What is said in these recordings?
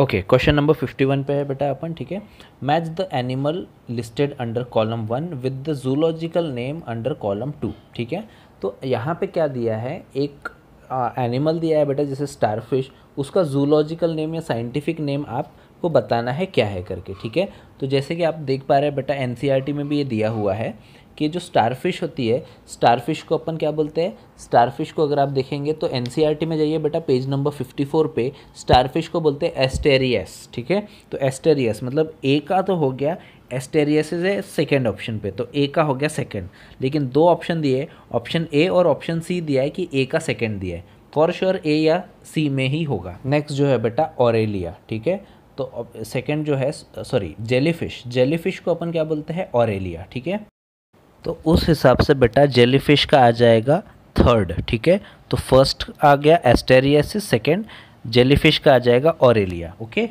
Okay question number fifty one पे है बेटा अपन ठीक है match the animal listed under column one with the zoological name under column two ठीक है तो यहाँ पे क्या दिया है एक एनिमल दिया है बेटा जैसे स्टारफिश उसका जूलॉजिकल नेम या साइंटिफिक नेम आपको बताना है क्या है करके ठीक है तो जैसे कि आप देख पा रहे हैं बेटा एन e में भी ये दिया हुआ है कि जो स्टारफिश होती है स्टारफिश को अपन क्या बोलते हैं स्टारफिश को अगर आप देखेंगे तो एन e में जाइए बेटा पेज नंबर फिफ्टी फोर पे स्टारफिश को बोलते हैं एस्टेरियस ठीक है तो एस्टेरियस मतलब ए का तो हो गया Asterias is A second option पे तो ए का हो गया सेकेंड लेकिन दो ऑप्शन दिए ऑप्शन ए और ऑप्शन सी दिया है कि ए का सेकेंड दिया है फॉर श्योर ए या सी में ही होगा नेक्स्ट जो है बेटा ऑरेलिया ठीक है तो सेकेंड जो है सॉरी जेलीफिश जेलीफिश को अपन क्या बोलते हैं ऑरेलिया ठीक है तो उस हिसाब से बेटा जेलीफिश का आ जाएगा थर्ड ठीक है तो फर्स्ट आ गया एस्टेरियासिस सेकेंड जेलीफिश का आ जाएगा ऑरेलिया ओके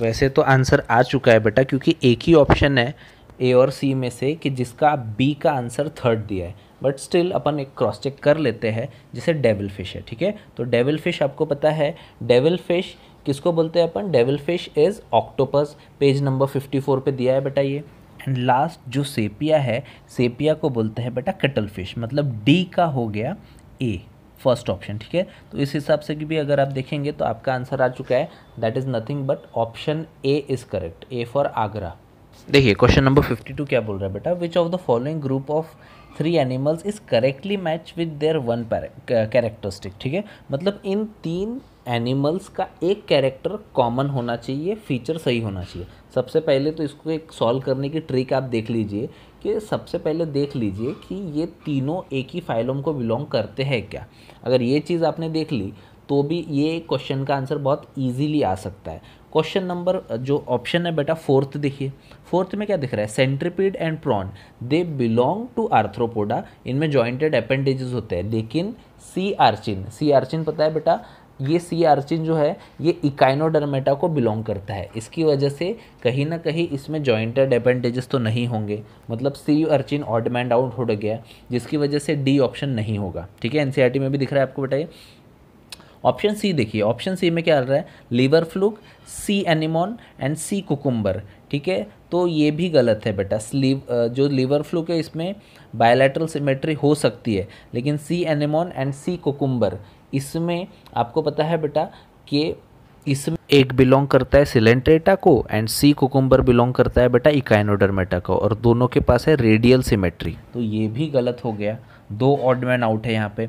वैसे तो आंसर आ चुका है बेटा क्योंकि एक ही ऑप्शन है ए और सी में से कि जिसका बी का आंसर थर्ड दिया है बट स्टिल अपन एक क्रॉस चेक कर लेते हैं जिसे डेविल फिश है ठीक है तो डेविल फिश आपको पता है डेविल फिश किसको बोलते हैं अपन devil fish is octopus page number 54 पे दिया है बेटा ये एंड लास्ट जो सेपिया है सेपिया को बोलते हैं बेटा कटल फिश मतलब डी का हो गया ए फर्स्ट ऑप्शन ठीक है तो इस हिसाब से भी अगर आप देखेंगे तो आपका आंसर आ चुका है that is nothing but option A is correct A for Agra देखिए क्वेश्चन नंबर फिफ्टी टू क्या बोल रहा है बेटा which of the following group of three animals is correctly match with their one pair characteristic ठीक है मतलब इन तीन एनिमल्स का एक कैरेक्टर कॉमन होना चाहिए फीचर सही होना चाहिए सबसे पहले तो इसको एक सॉल्व करने की ट्रिक आप देख लीजिए कि सबसे पहले देख लीजिए कि ये तीनों एक ही फाइलों को बिलोंग करते हैं क्या अगर ये चीज़ आपने देख ली तो भी ये क्वेश्चन का आंसर बहुत इजीली आ सकता है क्वेश्चन नंबर जो ऑप्शन है बेटा फोर्थ देखिए फोर्थ में क्या दिख रहा है centipede and prawn they belong to Arthropoda इनमें जॉइंटेड अपेंडेजेस होते हैं लेकिन सी आर्चिन सी आर्चिन पता है बेटा ये सी आर्चिन जो है ये इकाइनोडर्मेटा को बिलोंग करता है इसकी वजह से कहीं ना कहीं इसमें जॉइंटेड एपेंडेजेस तो नहीं होंगे मतलब सी अर्चिन ऑडमैंड आउट हो गया जिसकी वजह से डी ऑप्शन नहीं होगा ठीक है एनसीईआरटी e में भी दिख रहा है आपको बताइए ऑप्शन सी देखिए ऑप्शन सी में क्या आ रहा है liver fluke sea anemone and sea cucumber ठीक है तो ये भी गलत है बेटा स्लीव जो लीवर फ्लूक है इसमें बायोलेट्रल सिमेट्री हो सकती है लेकिन sea anemone and sea cucumber इसमें आपको पता है बेटा कि इसमें एक बिलोंग करता है सिलेंट्रेटा को एंड सी कोकुम्बर बिलोंग करता है बेटा इकाइनोडरमेटा को और दोनों के पास है रेडियल सिमेट्री तो ये भी गलत हो गया दो ऑडमैन आउट है यहाँ पे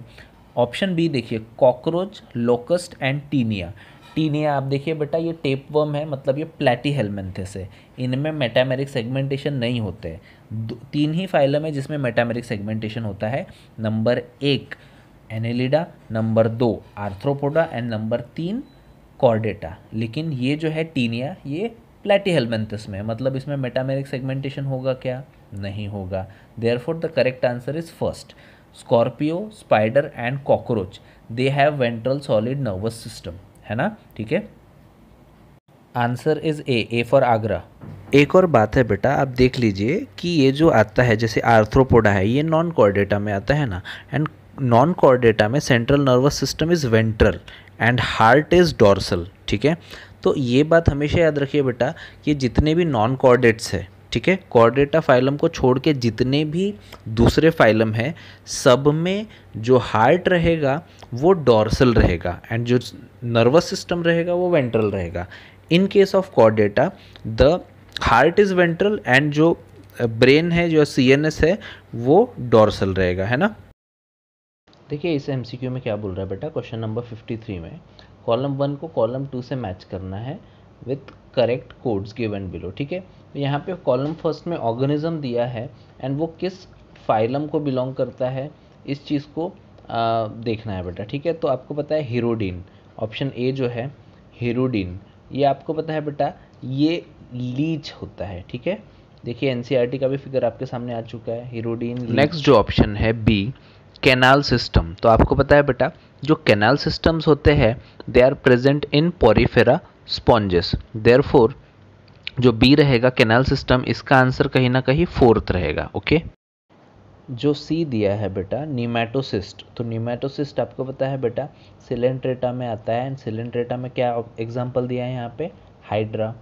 ऑप्शन बी देखिए cockroach locust and Taenia Taenia आप देखिए बेटा ये टेप वर्म है मतलब ये प्लेटी हेलमेंथिस है इनमें मेटामेरिक सेगमेंटेशन नहीं होते तीन ही फाइलम है जिसमें मेटामेरिक सेगमेंटेशन होता है नंबर एक एनेलिडा नंबर दो आर्थ्रोपोडा एंड नंबर तीन कॉर्डेटा लेकिन ये जो है टीनिया ये प्लेटीहेलमेंथस में मतलब इसमें मेटामेरिक सेगमेंटेशन होगा क्या नहीं होगा therefore the correct answer is first scorpio spider and cockroach they have ventral solid nervous system है ना ठीक है answer is A A for Agra एक और बात है बेटा आप देख लीजिए कि ये जो आता है जैसे आर्थ्रोपोडा है ये नॉन कॉर्डेटा में आता है ना एंड नॉन कॉर्डेटा में central nervous system is ventral and heart is dorsal ठीक है तो ये बात हमेशा याद रखिए बेटा कि जितने भी नॉन कॉर्डेट्स है ठीक है कॉर्डेटा फाइलम को छोड़ के जितने भी दूसरे फाइलम हैं सब में जो हार्ट रहेगा वो डॉर्सल रहेगा एंड जो नर्वस सिस्टम रहेगा वो वेंट्रल रहेगा in case of Chordata the heart is ventral and जो ब्रेन है जो सी है वो डॉर्सल रहेगा है ना देखिए इस एमसीक्यू में क्या बोल रहा है बेटा क्वेश्चन नंबर 53 में कॉलम वन को कॉलम टू से मैच करना है with correct codes given below ठीक है तो यहाँ पे कॉलम फर्स्ट में ऑर्गेनिज्म दिया है एंड वो किस फाइलम को बिलोंग करता है इस चीज़ को आ, देखना है बेटा ठीक है तो आपको पता है हीरोडीन ऑप्शन ए जो है हीरोडीन ये आपको पता है बेटा ये लीच होता है ठीक है देखिए एनसीईआरटी e का भी फिगर आपके सामने आ चुका है हीरोडीन नेक्स्ट जो ऑप्शन है बी कैनाल सिस्टम तो आपको पता है बेटा जो कैनाल सिस्टम्स होते हैं they are present in Porifera sponges there जो बी रहेगा कैनाल सिस्टम इसका आंसर कहीं ना कहीं फोर्थ रहेगा ओके जो सी दिया है बेटा नीमैटोसिस्ट तो नीमेटोसिस्ट आपको पता है बेटा सिलेंट्रेटा में आता है एंड सिलेंट्रेटा में क्या एग्जाम्पल दिया है यहाँ पे हाइड्रा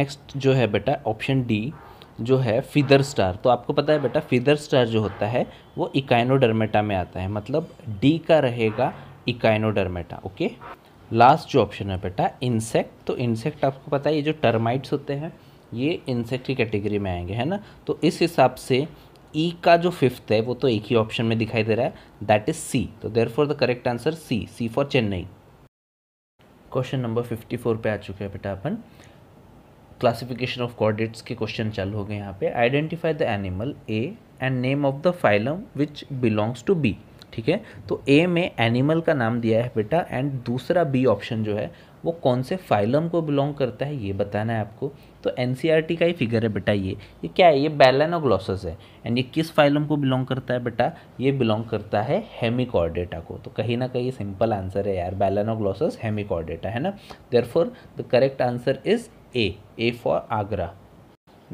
नेक्स्ट जो है बेटा ऑप्शन डी जो है फिदर स्टार तो आपको पता है बेटा फिदर स्टार जो होता है वो इकाइनोडर्मेटा में आता है मतलब डी का रहेगा इकाइनोडर्मेटा ओके लास्ट जो ऑप्शन है बेटा इंसेक्ट तो इंसेक्ट आपको पता है ये जो टर्माइट्स होते हैं ये इंसेक्ट की कैटेगरी में आएंगे है ना तो इस हिसाब से ई e का जो फिफ्थ है वो तो एक ही ऑप्शन में दिखाई दे रहा है दैट इज़ सी तो therefore the correct answer C C for Chennai question number fifty four पर आ चुके हैं बेटा अपन क्लासिफिकेशन ऑफ कॉर्डेट्स के क्वेश्चन चालू हो गए यहाँ पे identify the animal A and name of the phylum which belongs to B ठीक है तो ए में एनिमल का नाम दिया है बेटा एंड दूसरा बी ऑप्शन जो है वो कौन से फाइलम को बिलोंग करता है ये बताना है आपको तो एन e का ही फिगर है बेटा ये ये क्या है ये बैलानोग्लॉसस है एंड ये किस फाइलम को बिलोंग करता है बेटा ये बिलोंग करता है हेमिकॉर्डेटा को तो कहीं ना कहीं सिंपल आंसर है यार बैलानोग्लॉसस हेमिकॉर्डेटा है ना therefore the correct answer is A A for Agra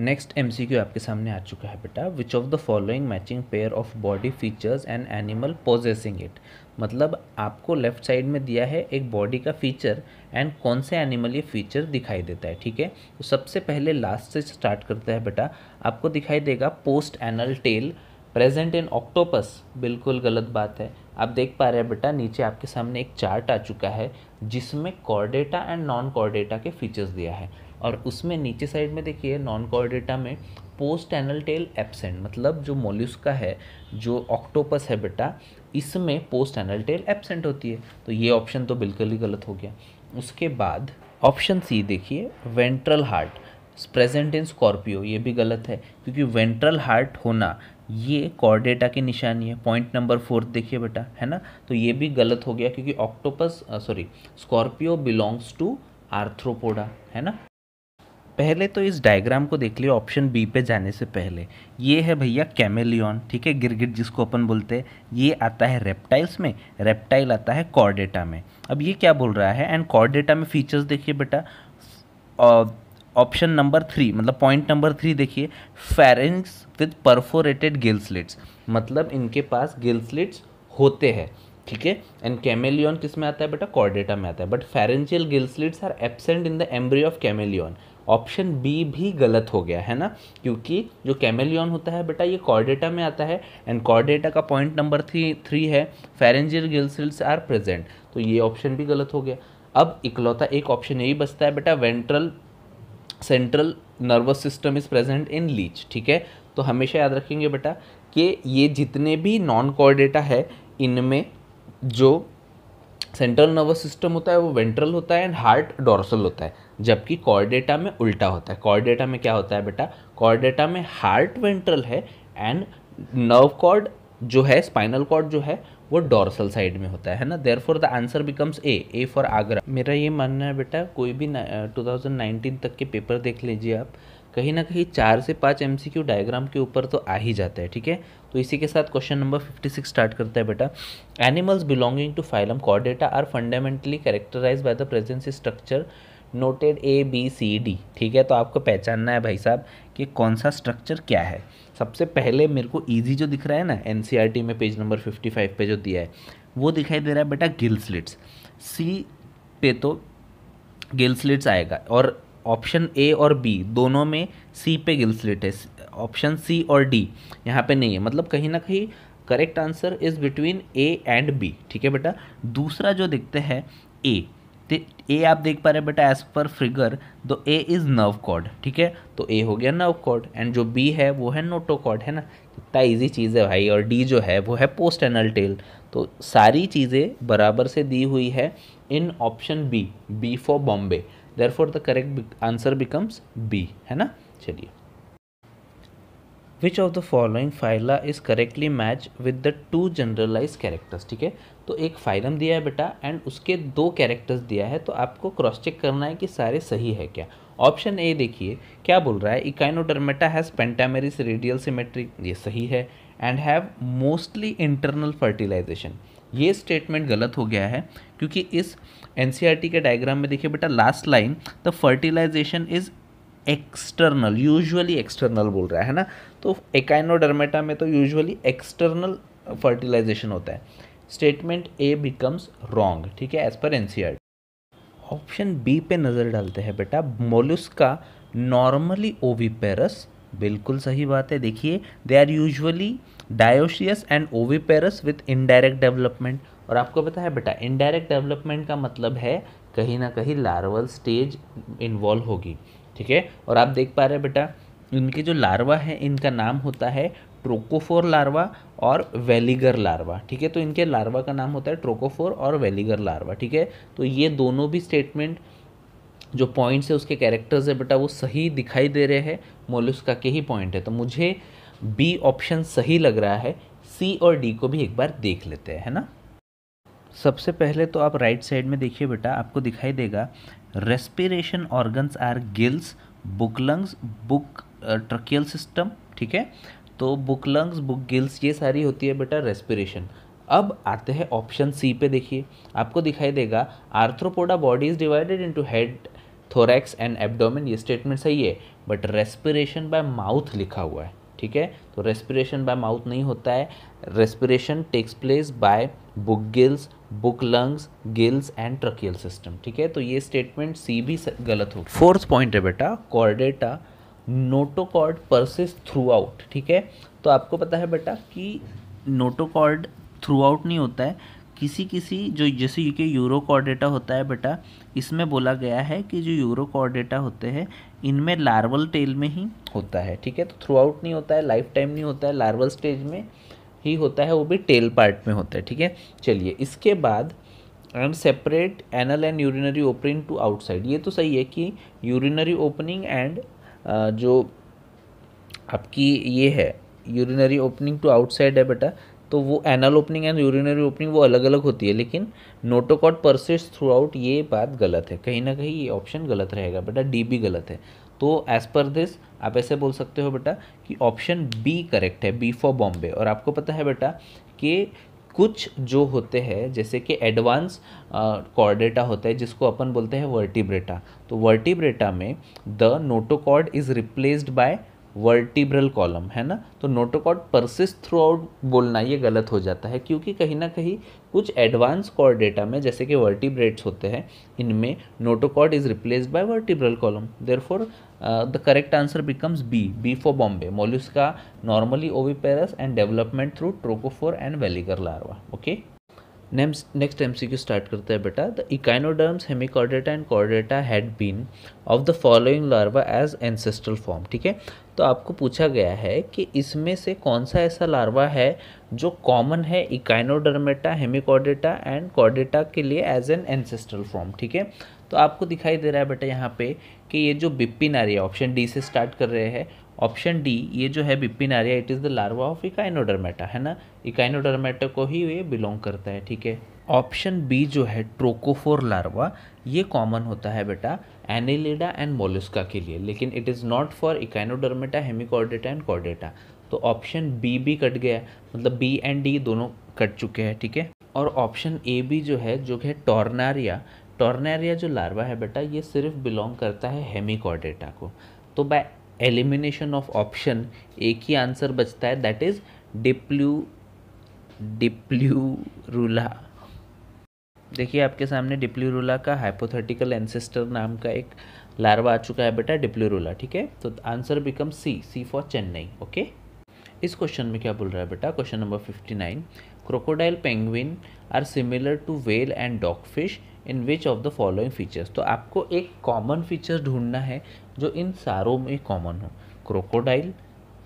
next Q आपके सामने आ चुका है बेटा which of the following matching pair of body features and animal possessing it मतलब आपको लेफ्ट साइड में दिया है एक बॉडी का फीचर एंड कौन से एनिमल ये फीचर दिखाई देता है ठीक है तो सबसे पहले लास्ट से स्टार्ट करते हैं बेटा आपको दिखाई देगा post anal tail present in octopus बिल्कुल गलत बात है आप देख पा रहे हैं बेटा नीचे आपके सामने एक चार्ट आ चुका है जिसमें कॉर्डेटा एंड नॉन कॉर्डेटा के फीचर्स दिया है और उसमें नीचे साइड में देखिए नॉन कॉर्डेटा में पोस्ट एनल टेल एबसेंट मतलब जो मोल्यूस का है जो ऑक्टोपस है बेटा इसमें पोस्ट एनल टेल एबसेंट होती है तो ये ऑप्शन तो बिल्कुल ही गलत हो गया उसके बाद ऑप्शन सी देखिए ventral heart present in scorpio ये भी गलत है क्योंकि वेंट्रल हार्ट होना ये कॉर्डेटा की निशानी है पॉइंट नंबर फोर्थ देखिए बेटा है ना तो ये भी गलत हो गया क्योंकि octopus sorry scorpio belongs to arthropoda है ना पहले तो इस डायग्राम को देख लिया ऑप्शन बी पे जाने से पहले ये है भैया कैमेलियन ठीक है गिरगिट जिसको अपन बोलते हैं ये आता है रेप्टाइल्स में रेप्टाइल आता है कॉर्डेटा में अब ये क्या बोल रहा है एंड कॉर्डेटा में फीचर्स देखिए बेटा ऑप्शन नंबर थ्री मतलब पॉइंट नंबर थ्री देखिए फेरेंस विद परफोरेटेड गिल्सलिट्स मतलब इनके पास गिल्सलिट्स होते हैं ठीक है एंड कैमेलियन किस में आता है बेटा कॉर्डेटा में आता है but pharyngeal gill slits are absent in the embryo of chameleon option B भी गलत हो गया है ना क्योंकि जो कैमेलियन होता है बेटा ये कॉर्डेटा में आता है एंड कॉर्डेटा का पॉइंट नंबर थ्री थ्री है फेरेंजियर गिल्सिल्स आर प्रेजेंट तो ये ऑप्शन भी गलत हो गया अब इकलौता एक ऑप्शन यही बचता है बेटा ventral central nervous system is present in leech ठीक है तो हमेशा याद रखेंगे बेटा कि ये जितने भी नॉन कॉर्डेटा है इनमें जो सेंट्रल नर्वस सिस्टम होता है वो वेंट्रल होता है एंड हार्ट डोरसल होता है जबकि कॉर्डेटा में उल्टा होता है कॉर्डेटा में क्या होता है बेटा कॉर्डेटा में हार्ट वेंट्रल है एंड नर्व कॉर्ड जो है स्पाइनल कॉर्ड जो है वो डॉर्सल साइड में होता है ना therefore the answer becomes A A for Agra मेरा ये मानना है बेटा कोई भी टू थाउजेंड नाइनटीन तक के पेपर देख लीजिए आप कहीं ना कहीं चार से पाँच एम सी क्यू डायग्राम के ऊपर तो आ ही जाता है ठीक है तो इसी के साथ question number fifty six start करता है बेटा animals belonging to phylum chordata are fundamentally characterize by the presence structure noted A B C D ठीक है तो आपको पहचानना है भाई साहब कि कौन सा स्ट्रक्चर क्या है सबसे पहले मेरे को ईजी जो दिख रहा है ना एन e में पेज नंबर फिफ्टी फाइव पे जो दिया है वो दिखाई दे रहा है बेटा गिल स्लिट्स सी पे तो गिल स्लिट्स आएगा और ऑप्शन ए और बी दोनों में सी पे गिल स्लिट है ऑप्शन सी और डी यहाँ पे नहीं है मतलब कहीं ना कहीं correct answer is between A and B ठीक है बेटा दूसरा जो देखते हैं ए तो ए आप देख पा रहे हैं बेटा एज पर फिगर तो ए इज़ नर्व कॉर्ड ठीक है तो ए हो गया नर्व कॉर्ड एंड जो बी है वो है नोटोकॉर्ड है ना इतना ईजी चीज़ है भाई और डी जो है वो है पोस्ट एनल टेल तो सारी चीज़ें बराबर से दी हुई है in option B B for Bombay therefore the correct answer becomes B है ना चलिए which of the following phyla is correctly match with the two generalize characters ठीक है तो एक फाइलम दिया है बेटा एंड उसके दो कैरेक्टर्स दिया है तो आपको क्रॉस चेक करना है कि सारे सही है क्या ऑप्शन ए देखिए क्या बोल रहा है echinodermata has pentamerous radial symmetric ये सही है and have mostly internal fertilization ये स्टेटमेंट गलत हो गया है क्योंकि इस एन e के डायग्राम में देखिए बेटा last line the fertilization is external usually external बोल रहा है ना तो एकाइनोडर्मेटा में तो यूजुअली एक्सटर्नल फर्टिलाइजेशन होता है स्टेटमेंट ए बिकम्स रॉन्ग ठीक है as per an option B पे नज़र डालते हैं बेटा मोलुस्का नॉर्मली ओवीपेरस बिल्कुल सही बात है देखिए they are usually dioecious and oviparous with indirect development और आपको पता है बेटा इनडायरेक्ट डेवलपमेंट का मतलब है कहीं ना कहीं लार्वल स्टेज इन्वॉल्व होगी ठीक है और आप देख पा रहे हैं बेटा इनके जो लार्वा है इनका नाम होता है ट्रोकोफोर लार्वा और वेलीगर लार्वा ठीक है तो इनके लार्वा का नाम होता है ट्रोकोफोर और वेलीगर लार्वा ठीक है तो ये दोनों भी स्टेटमेंट जो पॉइंट्स है उसके कैरेक्टर्स है बेटा वो सही दिखाई दे रहे हैं मोलुस्का के ही पॉइंट है तो मुझे बी ऑप्शन सही लग रहा है सी और डी को भी एक बार देख लेते हैं है ना सबसे पहले तो आप राइट साइड में देखिए बेटा आपको दिखाई देगा respiration organs are gills book lungs book tracheal system ठीक है तो बुक लंग्स बुक गिल्स ये सारी होती है बेटा रेस्पिरेशन अब आते हैं ऑप्शन सी पे देखिए आपको दिखाई देगा arthropoda body is divided into head thorax and abdomen ये स्टेटमेंट सही है बट रेस्पिरेशन बाय माउथ लिखा हुआ है ठीक है तो रेस्पिरेशन बाय माउथ नहीं होता है respiration takes place by book gills book lungs gills and tracheal system ठीक है तो ये स्टेटमेंट सी भी गलत हो फोर्थ पॉइंट है बेटा chordata notochord persists throughout ठीक है तो आपको पता है बेटा कि नोटोकॉर्ड थ्रू आउट नहीं होता है किसी किसी जो जैसे कि यूरो कॉर्डेटा होता है बेटा इसमें बोला गया है कि जो यूरो कॉर्डेटा होते हैं इनमें लार्वल टेल में ही होता है ठीक है तो थ्रू आउट नहीं होता है लाइफ टाइम नहीं होता है लार्वल स्टेज में ही होता है वो भी टेल पार्ट में होता है ठीक है चलिए इसके बाद and separate anal and urinary opening to outside ये तो सही है कि यूरिनरी ओपनिंग एंड जो आपकी ये है यूरिनरी ओपनिंग टू आउटसाइड है बेटा तो वो anal opening and urinary opening वो अलग अलग होती है लेकिन नोटोकॉट परसेस थ्रू आउट ये बात गलत है कहीं ना कहीं ये ऑप्शन गलत रहेगा बेटा डी भी गलत है तो एज़ पर दिस आप ऐसे बोल सकते हो बेटा कि ऑप्शन बी करेक्ट है बी फॉर बॉम्बे और आपको पता है बेटा कि कुछ जो होते हैं जैसे कि एडवांस कॉर्डेटा होता है जिसको अपन बोलते हैं वर्टिब्रेटा तो वर्टिब्रेटा में the notochord is replaced by vertebral column है ना तो नोटोकॉड परसिस थ्रू आउट बोलना ये गलत हो जाता है क्योंकि कहीं ना कहीं कुछ एडवांस कॉर्ड डेटा में जैसे कि वर्टिब्रेट्स होते हैं इनमें notochord is replace by vertebral column therefore the correct answer becomes B B for Bombay का normally oviparous and development through trochophore and veliger larva okay names next M C Q start करते हैं बेटा the echinoderms hemichordata and chordata had been of the following larva as ancestral form ठीक है तो आपको पूछा गया है कि इसमें से कौन सा ऐसा लार्वा है जो कॉमन है इकाइनोडर्मेटा हेमिकॉर्डेटा एंड कॉर्डेटा के लिए एज एन एंसेस्ट्रल फॉर्म ठीक है तो आपको दिखाई दे रहा है बेटा यहाँ पे कि ये जो बिपिन आ रही है ऑप्शन डी से स्टार्ट कर रहे हैं ऑप्शन डी ये जो है bipinnaria it is the larva of echinodermata है ना इकाइनोडरमेटा को ही ये बिलोंग करता है ठीक है ऑप्शन बी जो है ट्रोकोफोर लार्वा ये कॉमन होता है बेटा एनिलिडा एंड मोलुस्का के लिए लेकिन it is not for echinodermata hemichordata and chordata तो ऑप्शन बी भी कट गया मतलब बी एंड डी दोनों कट चुके हैं ठीक है और ऑप्शन ए भी जो है जो है टॉर्नारिया टॉर्नारिया जो लार्वा है बेटा ये सिर्फ बिलोंग करता है हेमिकॉर्डेटा को तो बाय एलिमिनेशन ऑफ ऑप्शन एक ही आंसर बचता है दैट इज डिप्ल्यू रूला देखिए आपके सामने रूला का हाइपोथेटिकल एंसेस्टर नाम का एक लार्वा आ चुका है बेटा रूला ठीक है तो answer become C C for Chennai okay इस क्वेश्चन में क्या बोल रहा है बेटा question number fifty nine crocodile penguin are similar to whale and dogfish in which of the following features तो आपको एक कॉमन फीचर ढूंढना है जो इन सारों में कॉमन हो क्रोकोडाइल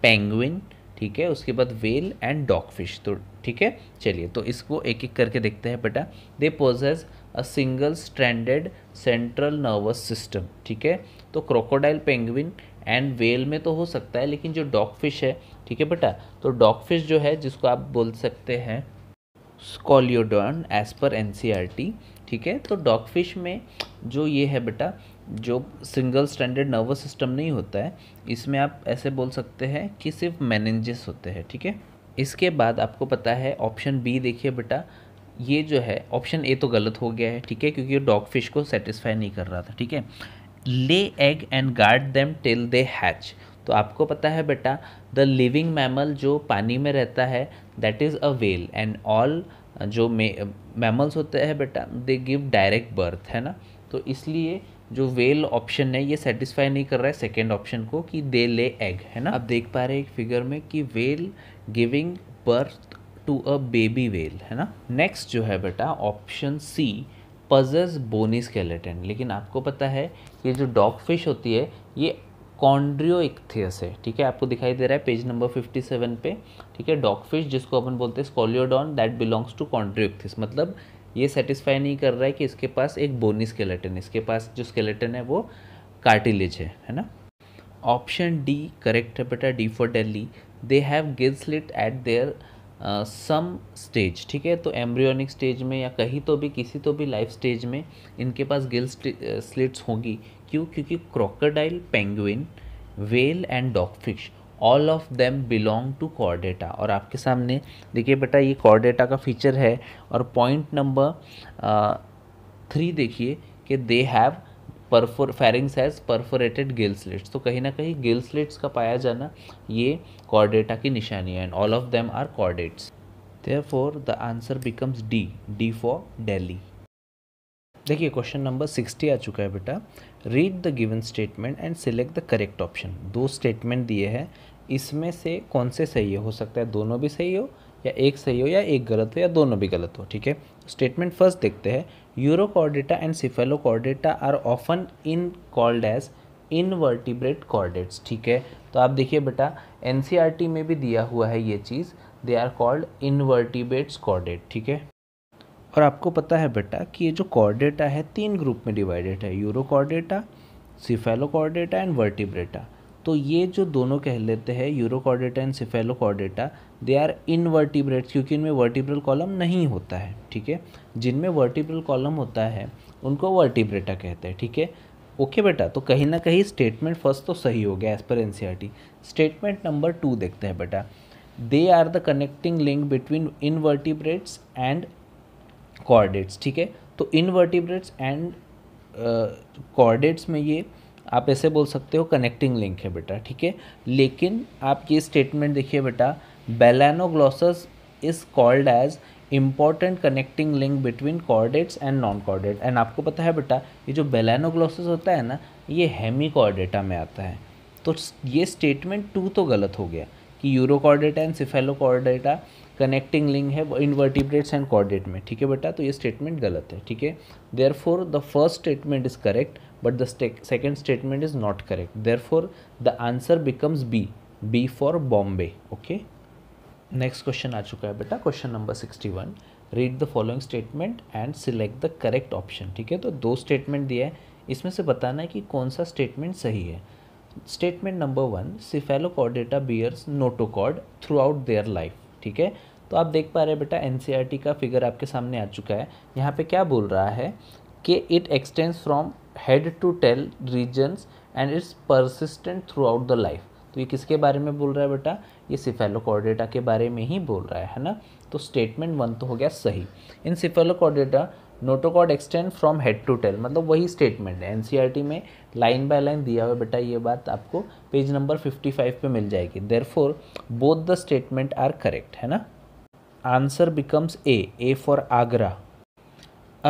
पेंगुइन ठीक है उसके बाद वेल एंड डॉक फिश तो ठीक है चलिए तो इसको एक एक करके देखते हैं बेटा they possess a single stranded central nervous system ठीक है तो क्रोकोडाइल पेंगुइन एंड वेल में तो हो सकता है लेकिन जो डॉक फिश है ठीक है बेटा तो डॉक फिश जो है जिसको आप बोल सकते हैं स्कॉलियोडॉन एज पर एन ठीक है तो डॉग फिश में जो ये है बेटा जो सिंगल स्टैंडर्ड नर्वस सिस्टम नहीं होता है इसमें आप ऐसे बोल सकते हैं कि सिर्फ मैनेजेस होते हैं ठीक है थीके? इसके बाद आपको पता है ऑप्शन बी देखिए बेटा ये जो है ऑप्शन ए तो गलत हो गया है ठीक है क्योंकि डॉग फिश को सेटिस्फाई नहीं कर रहा था ठीक है lay egg and guard them till they hatch तो आपको पता है बेटा द लिविंग मैमल जो पानी में रहता है that is a whale and all जो मैमल्स होते हैं बेटा दे गिव डायरेक्ट बर्थ है ना तो इसलिए जो वेल ऑप्शन है ये सेटिस्फाई नहीं कर रहा है सेकेंड ऑप्शन को कि दे ले एग है ना आप देख पा रहे हैं एक फिगर में कि whale giving birth to a baby whale है ना नेक्स्ट जो है बेटा option C possess bony skeleton लेकिन आपको पता है ये जो डॉग फिश होती है ये कॉन्ड्रियो इक्थियस है ठीक है आपको दिखाई दे रहा है पेज नंबर फिफ्टी सेवन पे ठीक है डॉगफिश जिसको अपन बोलते हैं scoliodon that belongs to chondrichthyes मतलब ये सेटिस्फाई नहीं कर रहा है कि इसके पास एक बोनी स्केलेटन इसके पास जो स्केलेटन है वो कार्टिलेज है है ना ऑप्शन डी करेक्ट है बेटा D for Delhi they have gill slit at their some stage ठीक है तो एम्ब्रियोनिक स्टेज में या कहीं तो भी किसी तो भी लाइफ स्टेज में इनके पास गिल्स स्लिट्स uh, होंगी क्यों क्योंकि crocodile penguin whale and dogfish all of them belong to chordata और आपके सामने देखिए बेटा ये कॉर्डेटा का फीचर है और पॉइंट नंबर थ्री देखिए कि they have perforated pharynx has perforated gill slits तो कहीं ना कहीं गिल्सलेट्स का पाया जाना ये कॉर्डेटा की निशानी है and all of them are chordates there the answer becomes D D for Delhi देखिए क्वेश्चन नंबर सिक्सटी आ चुका है बेटा read the given statement and select the correct option दो स्टेटमेंट दिए हैं इसमें से कौन से सही है हो सकता है दोनों भी सही हो या एक सही हो या एक गलत हो या दोनों भी गलत हो ठीक है स्टेटमेंट फर्स्ट देखते हैं urochordata and cephalochordata are often in called as invertebrate chordates ठीक है तो आप देखिए बेटा एन e में भी दिया हुआ है ये चीज़ they are called invertebrates chordate ठीक है और आपको पता है बेटा कि ये जो कॉर्डेटा है तीन ग्रुप में डिवाइडेड है urochordata cephalochordata and vertebrata तो ये जो दोनों कह लेते हैं urochordata and cephalochordata they are in क्योंकि इनमें वर्टिब्रल कॉलम नहीं होता है ठीक है जिनमें वर्टिब्रल कॉलम होता है उनको वर्टिब्रेटा कहते हैं ठीक है ओके बेटा तो कहीं ना कहीं स्टेटमेंट फर्स्ट तो सही हो गया as per an statement number two देखते हैं बेटा they are the connecting link between invertebrates and chordates ठीक है तो इनवर्टिब्रेट्स एंड कॉर्डेट्स में ये आप ऐसे बोल सकते हो कनेक्टिंग लिंक है बेटा ठीक है लेकिन आप ये स्टेटमेंट देखिए बेटा balanoglossus is called as important connecting link between chordates and non chordate and आपको पता है बेटा ये जो बेलानोग्लॉसस होता है ना ये हेमी कॉर्डेटा में आता है तो ये स्टेटमेंट टू तो गलत हो गया कि urochordata and cephalochordata connecting link है इनवर्टिब्रेट्स एंड कॉर्डेट में ठीक है बेटा तो ये स्टेटमेंट गलत है ठीक है therefore the first statement is correct but the second statement is not correct therefore the answer becomes B B for Bombay okay next question आ चुका है बेटा question number sixty one read the following statement and select the correct option ठीक है तो दो statement दिया है इसमें से बताना है कि कौन सा स्टेटमेंट सही है statement number one cephalochordata bears notochord throughout their life ठीक है तो आप देख पा रहे हैं बेटा एन e का फिगर आपके सामने आ चुका है यहाँ पे क्या बोल रहा है कि it extends from head to tail regions and it's persistent throughout the life तो ये किसके बारे में बोल रहा है बेटा ये सिफेलोकॉर्डेटा के बारे में ही बोल रहा है है ना तो स्टेटमेंट वन तो हो गया सही in cephalochordata notochord extend from head to tail मतलब वही स्टेटमेंट है एन e में लाइन बाय लाइन दिया हुआ बेटा ये बात आपको पेज नंबर 55 पे मिल जाएगी therefore both the statement are correct है ना answer becomes A A for Agra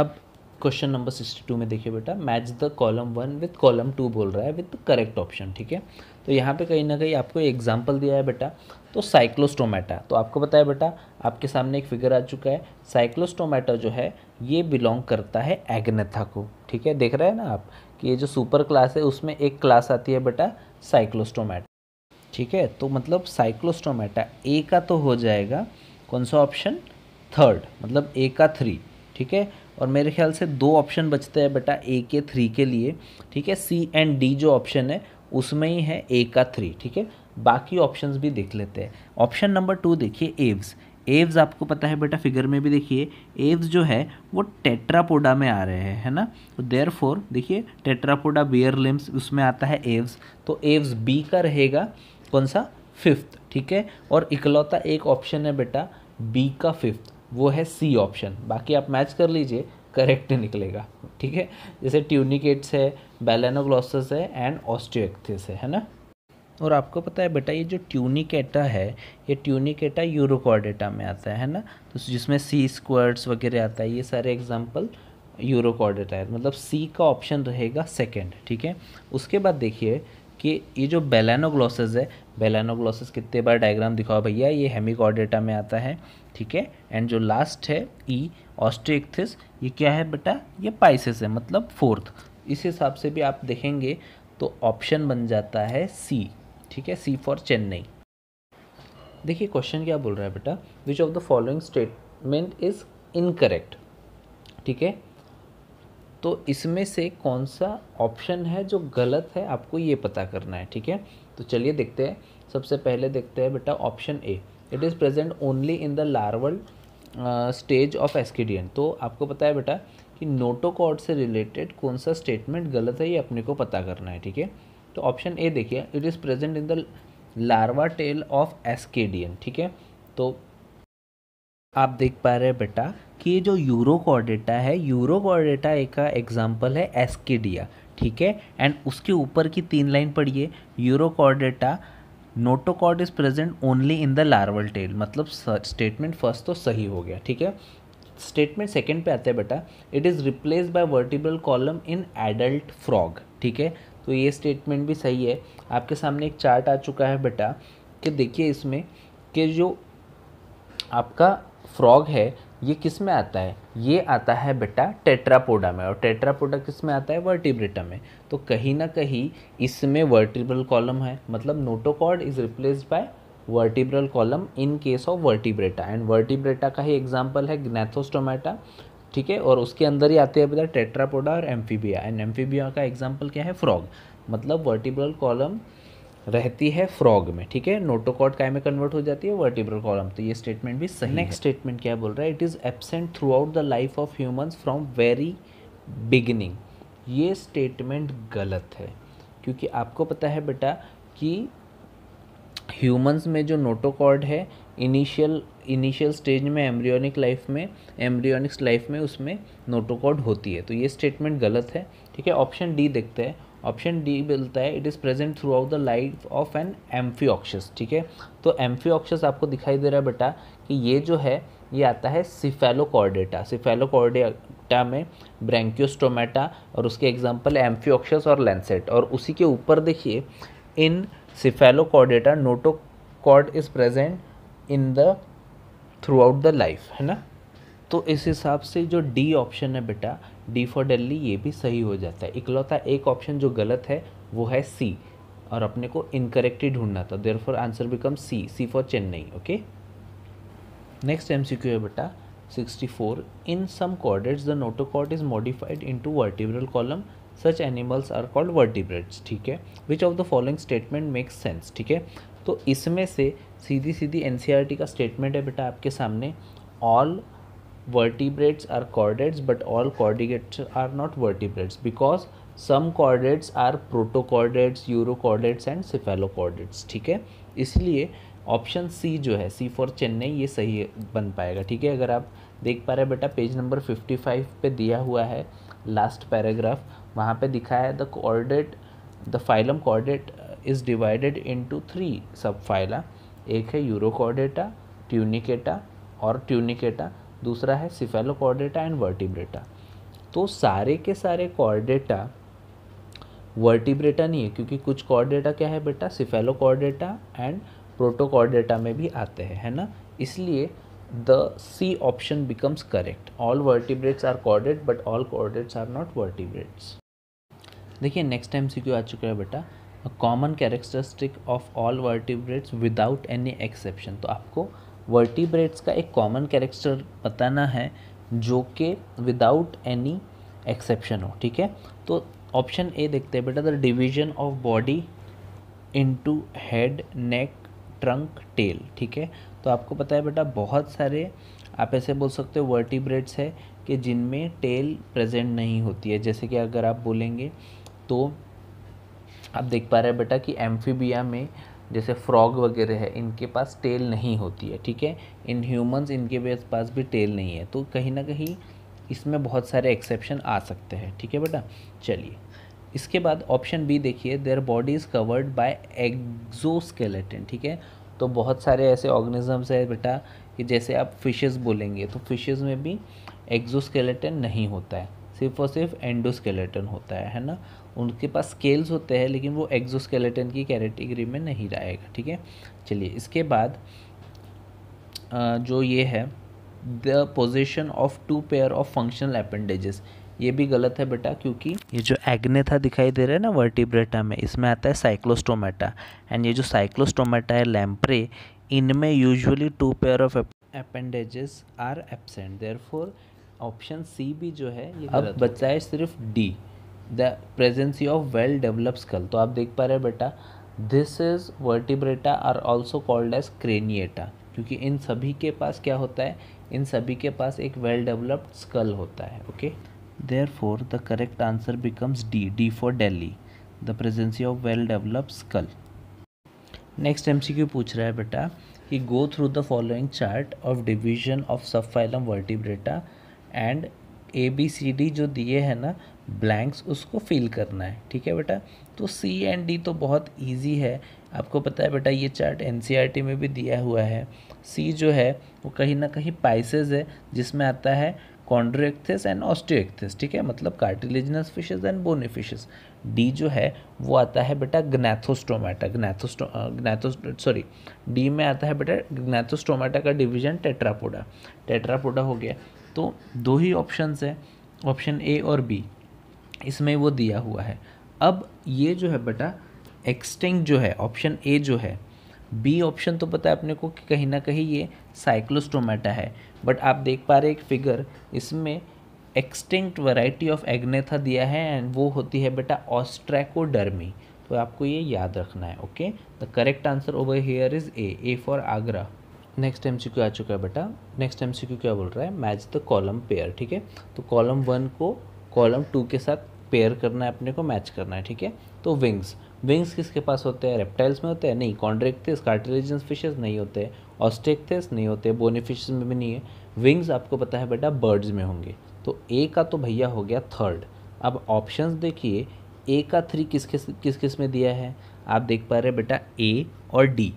अब क्वेश्चन नंबर सिक्सटी टू में देखिए बेटा match the column one with column two बोल रहा है विथ करेक्ट ऑप्शन ठीक है तो यहाँ पे कहीं ना कहीं आपको एग्जाम्पल दिया है बेटा तो साइक्लोस्टोमेटा तो आपको बताया बेटा आपके सामने एक फिगर आ चुका है साइक्लोस्टोमेटा जो है ये बिलोंग करता है एग्नेथा को ठीक है देख रहे हैं ना आप कि ये जो सुपर क्लास है उसमें एक क्लास आती है बेटा साइक्लोस्टोमेटा ठीक है तो मतलब साइक्लोस्टोमेटा ए का तो हो जाएगा कौन सा ऑप्शन थर्ड मतलब ए का थ्री ठीक है और मेरे ख्याल से दो ऑप्शन बचते हैं बेटा ए के थ्री के लिए ठीक है सी एंड डी जो ऑप्शन है उसमें ही है ए का थ्री ठीक है बाकी ऑप्शंस भी देख लेते हैं ऑप्शन नंबर टू देखिए एव्स एव्स आपको पता है बेटा फिगर में भी देखिए एव्स जो है वो टेट्रापोडा में आ रहे हैं है ना तो देयर फोर देखिए टेट्रापोडा बियर लिम्स उसमें आता है एव्स तो एव्स बी का रहेगा कौन सा फिफ्थ ठीक है और इकलौता एक ऑप्शन है बेटा बी का फिफ्थ वो है सी ऑप्शन बाकी आप मैच कर लीजिए करेक्ट निकलेगा ठीक है जैसे ट्यूनिकेट्स है बैलेनोग्लॉसस है एंड ऑस्टियोक्थिस है है ना और आपको पता है बेटा ये जो ट्यूनिकेटा है ये ट्यूनिकेटा यूरोकॉर्डेटा में आता है ना तो जिसमें सी स्क्वर्ड्स वगैरह आता है ये सारे एग्जाम्पल यूरोकॉर्डेटा है मतलब सी का ऑप्शन रहेगा सेकेंड ठीक है उसके बाद देखिए कि ये जो बेलानोग्लॉसेस है बेलानोग्लॉसेस कितने बार डायग्राम दिखाओ भैया ये हेमिकॉर्डेटा में आता है ठीक है एंड जो लास्ट है ई e, ऑस्ट्रिक्थिस ये क्या है बेटा ये पाइसिस है मतलब फोर्थ इस हिसाब से भी आप देखेंगे तो ऑप्शन बन जाता है सी ठीक है सी फॉर चेन्नई देखिए क्वेश्चन क्या बोल रहा है बेटा which of the following statement is incorrect ठीक है तो इसमें से कौन सा ऑप्शन है जो गलत है आपको ये पता करना है ठीक है तो चलिए देखते हैं सबसे पहले देखते हैं बेटा option A it is present only in the larval stage of ascidian तो आपको पता है बेटा कि नोटोकॉड से रिलेटेड कौन सा स्टेटमेंट गलत है ये अपने को पता करना है ठीक है तो ऑप्शन ए देखिए it is present in the larva tail of ascidian ठीक है तो आप देख पा रहे हैं बेटा कि ये जो यूरोकॉर्डेटा है यूरोकॉर्डेटा एक का एग्जाम्पल है एस्केडिया ठीक है एंड उसके ऊपर की तीन लाइन पढ़िए urochordata notochord is present only in the larval tail मतलब स्टेटमेंट फर्स्ट तो सही हो गया ठीक है स्टेटमेंट सेकंड पे आता है बेटा it is replace by vertebral column in adult frog ठीक है तो ये स्टेटमेंट भी सही है आपके सामने एक चार्ट आ चुका है बेटा कि देखिए इसमें कि जो आपका फ्रॉग है ये किस में आता है ये आता है बेटा टेट्रापोडा में और टेट्रापोडा किस में आता है वर्टिब्रेटा में तो कहीं ना कहीं इसमें वर्टिब्रल कॉलम है मतलब notochord is replaced by vertebral column in case of vertebrata and vertebrata का ही एग्जाम्पल है ग्नेथोस्टोमेटा ठीक है और उसके अंदर ही आते हैं बेटा टेट्रापोडा और एम्फीबिया एंड एम्फीबिया का एग्जाम्पल क्या है फ्रॉग मतलब वर्टिब्रल कॉलम रहती है फ्रॉग में ठीक है नोटोकॉट काय में कन्वर्ट हो जाती है वर्टिब्रल कॉलम तो ये स्टेटमेंट भी सही नेक्स्ट स्टेटमेंट क्या बोल रहा है it is absent throughout the life of humans from very beginning ये स्टेटमेंट गलत है क्योंकि आपको पता है बेटा कि ह्यूमन्स में जो नोटोकॉर्ड है इनिशियल इनिशियल स्टेज में एम्ब्रियोनिक लाइफ में एम्ब्रियोनिक्स लाइफ में उसमें नोटोकॉड होती है तो ये स्टेटमेंट गलत है ठीक है ऑप्शन डी देखते हैं ऑप्शन डी मिलता है it is present throughout the life of an amphioxus ठीक है तो एम्फियोक्शस आपको दिखाई दे रहा है बेटा कि ये जो है ये आता है सिफेलोकॉर्डेटा सिफेलोकॉर्डेटा में ब्रैंक्योस्टोमेटा और उसके एग्जांपल एम्फियोक्शस और लेंसेट और उसी के ऊपर देखिए in cephalochordata notochord is present in the throughout the life है ना तो इस हिसाब से जो डी ऑप्शन है बेटा डी फॉर डेली ये भी सही हो जाता है इकलौता एक ऑप्शन जो गलत है वो है सी और अपने को इनकरेक्ट ही ढूंढना था therefore answer become C C for Chennai okay next M C Q है बेटा sixty four in some chordates the notochord is modified into vertebral column such animals are called vertebrates ठीक है which of the following statement makes sense ठीक है तो इसमें से सीधी सीधी N का स्टेटमेंट है बेटा आपके सामने all vertebrates are chordates but all chordates are not vertebrates because some chordates are protochordates urochordates and cephalochordates ठीक है इसलिए ऑप्शन सी जो है सी फॉर चेन्नई ये सही बन पाएगा ठीक है अगर आप देख पा रहे बेटा पेज नंबर फिफ्टी फाइव पर दिया हुआ है लास्ट पैराग्राफ वहाँ पर दिखाया है the chordate the phylum chordate is divided into three sub phyla एक है यूरोकॉर्डेटा ट्यूनिकेटा और ट्यूनिकेटा दूसरा है सिफेलोकॉर्डेटा एंड वर्टिब्रेटा तो सारे के सारे कॉर्डेटा वर्टिब्रेटा नहीं है क्योंकि कुछ कॉर्डेटा क्या है बेटा सिफेलोकॉर्डेटा एंड प्रोटोकॉर्डेटा में भी आते हैं है ना इसलिए the C option becomes correct all vertebrates are chordate but all chordates are not vertebrates देखिए नेक्स्ट टाइम सी आ चुका है बेटा a common characteristic of all vertebrates without any exception तो आपको वर्टिब्रेट्स का एक कॉमन कैरेक्टर बताना है जो कि विदाउट एनी एक्सेप्शन हो ठीक है तो ऑप्शन ए देखते हैं बेटा the division of body into head neck trunk tail ठीक है तो आपको पता है बेटा बहुत सारे आप ऐसे बोल सकते हो वर्टिब्रेट्स है कि जिनमें टेल प्रेजेंट नहीं होती है जैसे कि अगर आप बोलेंगे तो आप देख पा रहे हैं बेटा कि एम्फीबिया में जैसे फ्रॉग वगैरह है इनके पास टेल नहीं होती है ठीक है इन ह्यूमंस इनके पास भी टेल नहीं है तो कहीं ना कहीं इसमें बहुत सारे एक्सेप्शन आ सकते हैं ठीक है बेटा चलिए इसके बाद ऑप्शन बी देखिए their body is covered by exoskeleton ठीक है तो बहुत सारे ऐसे ऑर्गेनिजम्स है बेटा कि जैसे आप फिशेज़ बोलेंगे तो फिशेज़ में भी एग्जोस्केलेटन नहीं होता है सिर्फ और सिर्फ एंडोस्केलेटन होता है है ना उनके पास स्केल्स होते हैं लेकिन वो एग्जोस्केलेटन की कैटेगरी में नहीं रहेगा ठीक है चलिए इसके बाद जो ये है the position of two pair of functional appendages ये भी गलत है बेटा क्योंकि ये जो एग्ने था दिखाई दे रहा है ना वर्टिब्रेटा में इसमें आता है साइक्लोस्टोमेटा एंड ये जो साइक्लोस्टोमेटा है लैम्प्रे इनमें usually two pair of appendages are absent for option C भी जो है ये अब बचा है सिर्फ D the presence of well develop skull तो आप देख पा रहे हैं बेटा this is vertebrata are also called as craniata क्योंकि इन सभी के पास क्या होता है इन सभी के पास एक वेल डेवलप्ड स्कल होता है okay therefore the correct answer becomes D D for Delhi the presence of well developed skull next M C Q पूछ रहा है बेटा कि go through the following chart of division of sub phylum vertebrata and A B C D जो दिए हैं ना blanks उसको फिल करना है ठीक है बेटा तो सी एंड डी तो बहुत ईजी है आपको पता है बेटा ये चार्ट एन e में भी दिया हुआ है सी जो है वो कहीं ना कहीं पाइसेज है जिसमें आता है कॉन्ड्रोएक्थिस एंड ऑस्ट्रोएक्थिस ठीक है मतलब cartilaginous fishes and bony fishes D जो है वो आता है बेटा gnathostomata gnathosto gnatho sorry D में आता है बेटा ग्नेथोस्टोमेटा का डिवीजन टेट्रापोडा टेट्रापोडा हो गया तो दो ही ऑप्शंस है ऑप्शन ए और बी इसमें वो दिया हुआ है अब ये जो है बेटा एक्सटेंक जो है ऑप्शन ए जो है बी ऑप्शन तो पता है अपने को कि कहीं ना कहीं ये साइक्लोस्टोमेटा है बट आप देख पा रहे एक फिगर इसमें एक्सटिंक्ट वैरायटी ऑफ एग्नेथा दिया है एंड वो होती है बेटा ऑस्ट्रैकोडर्मी तो आपको ये याद रखना है okay the correct answer over here is A A for Agra next M आ चुका है बेटा नेक्स्ट एम क्या बोल रहा है मैच द कॉलम पेयर ठीक है तो कॉलम वन को कॉलम टू के साथ पेयर करना है अपने को मैच करना है ठीक है तो विंग्स विंग्स किसके पास होते हैं रेप्टाइल्स में होते हैं नहीं कॉन्ड्रेक्टिस कार्टिलेजेंस फिशेस नहीं होते ऑस्टेक्टेस नहीं होते बोनीफिशेस में भी नहीं है विंग्स आपको पता है बेटा बर्ड्स में होंगे तो ए का तो भैया हो गया थर्ड अब ऑप्शन देखिए ए का थ्री किस किस किस किस में दिया है आप देख पा रहे हैं बेटा ए और डी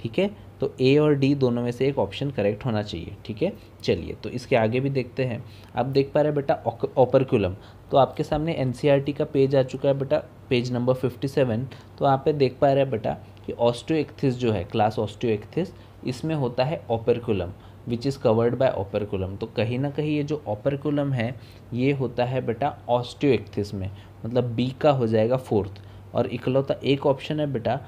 ठीक है तो ए और डी दोनों में से एक ऑप्शन करेक्ट होना चाहिए ठीक है चलिए तो इसके आगे भी देखते हैं आप देख पा रहे हैं बेटा ऑपरकुलम तो आपके सामने एन e का पेज आ चुका है बेटा पेज नंबर फिफ्टी सेवन तो आप देख पा रहे हैं बेटा कि ऑस्टियोएक्थिस जो है क्लास ऑस्टियोएक्थिस इसमें होता है operculum which is covered by operculum तो कहीं ना कहीं ये जो ऑपरकुलम है ये होता है बेटा ऑस्टियोएक्थिस में मतलब बी का हो जाएगा फोर्थ और इकलौता एक ऑप्शन है बेटा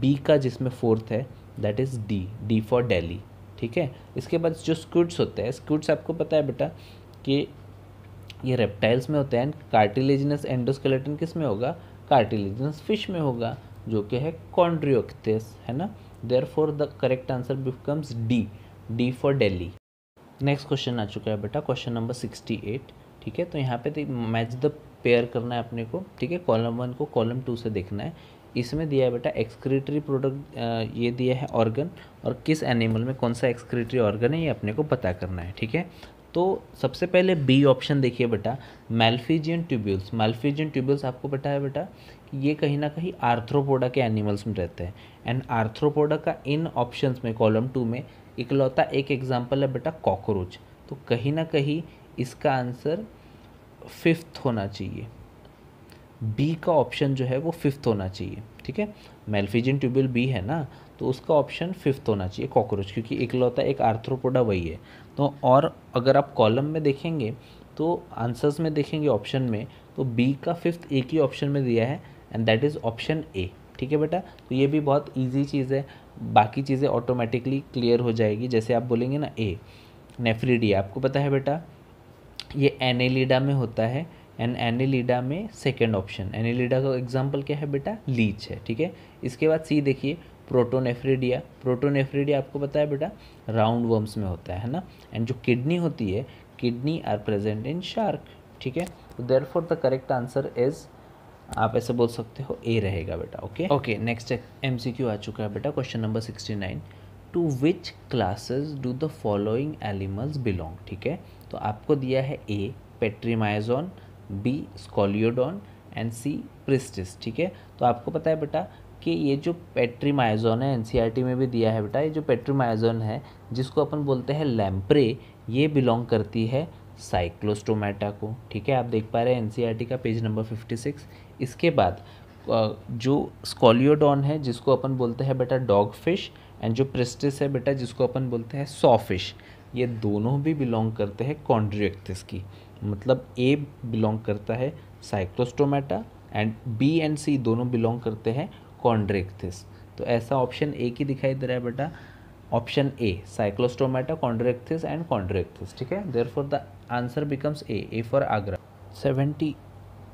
बी का जिसमें फोर्थ है that is D D for Delhi ठीक है इसके बाद जो स्क्यूट्स होते हैं स्क्यूट्स आपको पता है बेटा कि ये रेप्टाइल्स में होते हैं कार्टिलेजिनस एंडोस्केलेटन किस में होगा कार्टिलेजनस फिश में होगा जो कि है कॉन्ड्रियोक्टिस है ना therefore the correct answer becomes D D for Delhi next question आ चुका है बेटा क्वेश्चन नंबर सिक्सटी एट ठीक है तो यहाँ पे मैच द पेयर करना है अपने को ठीक है कॉलम वन को कॉलम टू से देखना है इसमें दिया है बेटा एक्सक्रीटरी प्रोडक्ट ये दिया है ऑर्गन और किस एनिमल में कौन सा एक्सक्रीटरी ऑर्गन है ये अपने को पता करना है ठीक है तो सबसे पहले बी ऑप्शन देखिए बेटा मेल्फिजियन ट्यूब्यूल्स मेल्फिजियन ट्यूब्यूल्स आपको पता है बेटा ये कहीं ना कहीं आर्थ्रोपोडा के एनिमल्स में रहते हैं एंड आर्थ्रोपोडा का इन ऑप्शन में कॉलम टू में इकलौता एक एग्जाम्पल है बेटा कॉकरोच तो कहीं ना कहीं इसका आंसर फिफ्थ होना चाहिए बी का ऑप्शन जो है वो फिफ्थ होना चाहिए ठीक है मेलफिजिन ट्यूबल बी है ना तो उसका ऑप्शन फिफ्थ होना चाहिए कॉकरोच क्योंकि इकलौता एक आर्थ्रोपोडा वही है तो और अगर आप कॉलम में देखेंगे तो आंसर्स में देखेंगे ऑप्शन में तो बी का फिफ्थ एक ही ऑप्शन में दिया है and that is option A ठीक है बेटा तो ये भी बहुत ईजी चीज़ है बाकी चीज़ें ऑटोमेटिकली क्लियर हो जाएगी जैसे आप बोलेंगे ना ए नेफ्रीडिया आपको पता है बेटा ये एनेलिडा में होता है एंड एनिलीडा में सेकेंड ऑप्शन एनिलीडा का एग्जाम्पल क्या है बेटा लीच है ठीक है इसके बाद सी देखिए प्रोटोनेफ्रीडिया प्रोटोनेफ्रीडिया आपको पता है बेटा राउंड वर्म्स में होता है ना एंड जो किडनी होती है kidney are present in shark ठीक है therefore the correct answer is आप ऐसे बोल सकते हो ए रहेगा बेटा okay okay next M C Q आ चुका है बेटा question number sixty nine two which classes do the following animals belong ठीक है तो आपको दिया है A petromyzon B scoliodon and C pristis ठीक है तो आपको पता है बेटा कि ये जो पेट्रीमाइजोन है एनसीईआरटी e में भी दिया है बेटा ये जो पेट्रीमाइजोन है जिसको अपन बोलते हैं लैम्प्रे ये बिलोंग करती है साइक्लोस्टोमेटा को ठीक है आप देख पा रहे हैं एनसीईआरटी e का पेज नंबर फिफ्टी सिक्स इसके बाद जो स्कॉलियोडॉन है जिसको अपन बोलते हैं बेटा डॉग फिश एंड जो प्रिस्टिस है बेटा जिसको अपन बोलते हैं सॉफिश ये दोनों भी बिलोंग करते हैं कॉन्ड्रियोक्टिस की मतलब ए बिलोंग करता है cyclostomata and B and C दोनों बिलोंग करते हैं कॉन्ड्रेक्थिस तो ऐसा ऑप्शन ए की दिखाई दे रहा है बेटा option A cyclostomata chondrichthyes and chondrichthyes ठीक है therefore the answer becomes A A for Agra seventy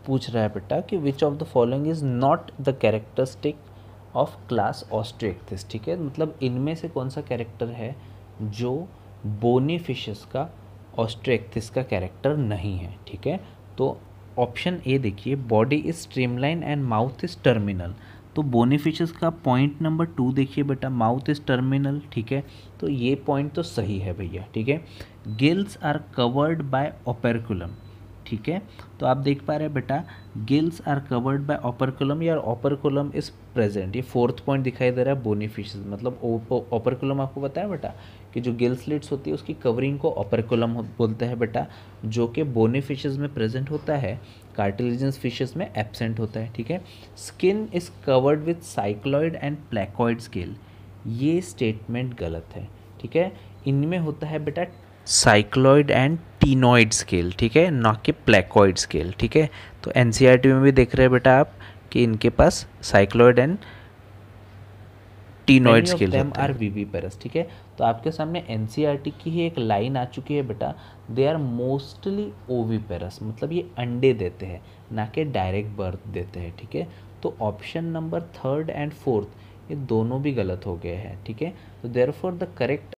पूछ रहा है बेटा कि which of the following is not the characteristic of class osteichthyes ठीक है मतलब इनमें से कौन सा कैरेक्टर है जो बोनी फिशेस का ऑस्ट्रेक्थिस का कैरेक्टर नहीं है ठीक है तो ऑप्शन ए देखिए body is streamline and mouth is terminal तो बोनीफिशस का पॉइंट नंबर टू देखिए बेटा माउथ इज टर्मिनल ठीक है तो ये पॉइंट तो सही है भैया ठीक है gills are covered by operculum ठीक है तो आप देख पा रहे हैं बेटा gills are covered by operculum या ऑपरकुलम इज प्रेजेंट ये फोर्थ पॉइंट दिखाई दे रहा है बोनीफिशस मतलब ओपरकुलम आपको बताया बेटा कि जो गिल स्लिट्स होती है उसकी कवरिंग को ऑपरकुलम बोलते हैं बेटा जो कि बोने फिशेज़ में प्रेजेंट होता है कार्टिलिजेंस फिशेज में एबसेंट होता है ठीक है skin is covered with cycloid and placoid scale ये स्टेटमेंट गलत है ठीक है इनमें होता है बेटा साइक्लॉइड एंड टीनॉइड स्केल ठीक है ना कि प्लेकॉइड स्केल ठीक है तो एन e में भी देख रहे हैं बेटा आप कि इनके पास cycloid and ctenoid scale are viviparous ठीक है तो आपके सामने एन e की ही एक लाइन आ चुकी है बेटा दे आर मोस्टली ओवी पेरस मतलब ये अंडे देते हैं ना कि डायरेक्ट बर्थ देते हैं ठीक है तो option number third and fourth ये दोनों भी गलत हो गए हैं ठीक है तो देयर फॉर द करेक्ट